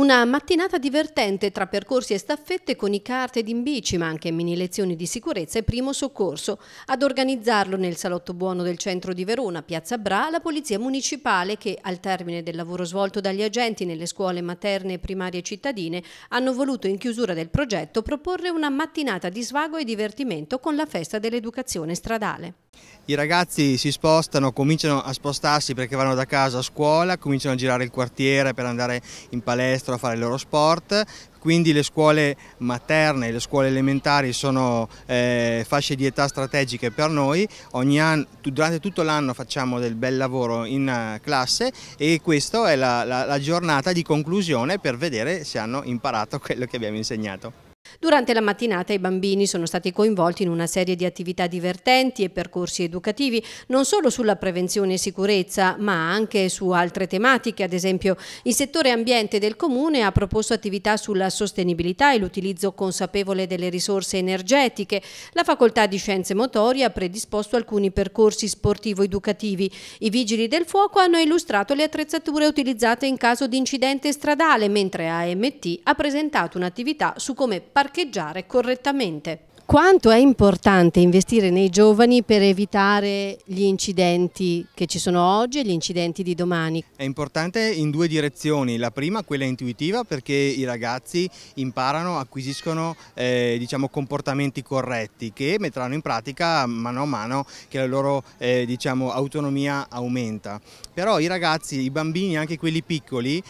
Una mattinata divertente tra percorsi e staffette con i carte ed in bici, ma anche mini lezioni di sicurezza e primo soccorso. Ad organizzarlo nel Salotto Buono del centro di Verona, Piazza Bra, la Polizia Municipale che, al termine del lavoro svolto dagli agenti nelle scuole materne e primarie cittadine, hanno voluto in chiusura del progetto proporre una mattinata di svago e divertimento con la festa dell'educazione stradale. I ragazzi si spostano, cominciano a spostarsi perché vanno da casa a scuola, cominciano a girare il quartiere per andare in palestra a fare il loro sport, quindi le scuole materne e le scuole elementari sono eh, fasce di età strategiche per noi, anno, durante tutto l'anno facciamo del bel lavoro in eh, classe e questa è la, la, la giornata di conclusione per vedere se hanno imparato quello che abbiamo insegnato. Durante la mattinata i bambini sono stati coinvolti in una serie di attività divertenti e percorsi educativi, non solo sulla prevenzione e sicurezza, ma anche su altre tematiche. Ad esempio, il settore ambiente del Comune ha proposto attività sulla sostenibilità e l'utilizzo consapevole delle risorse energetiche. La Facoltà di Scienze Motorie ha predisposto alcuni percorsi sportivo-educativi. I Vigili del Fuoco hanno illustrato le attrezzature utilizzate in caso di incidente stradale, mentre AMT ha presentato un'attività su come partecipare parcheggiare correttamente. Quanto è importante investire nei giovani per evitare gli incidenti che ci sono oggi e gli incidenti di domani? È importante in due direzioni, la prima quella intuitiva perché i ragazzi imparano, acquisiscono eh, diciamo, comportamenti corretti che metteranno in pratica mano a mano che la loro eh, diciamo, autonomia aumenta. Però i ragazzi, i bambini, anche quelli piccoli,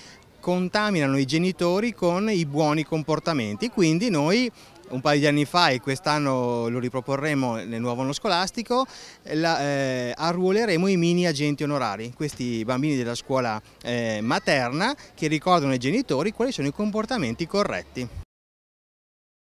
contaminano i genitori con i buoni comportamenti, quindi noi un paio di anni fa e quest'anno lo riproporremo nel nuovo anno scolastico, la, eh, arruoleremo i mini agenti onorari, questi bambini della scuola eh, materna che ricordano ai genitori quali sono i comportamenti corretti.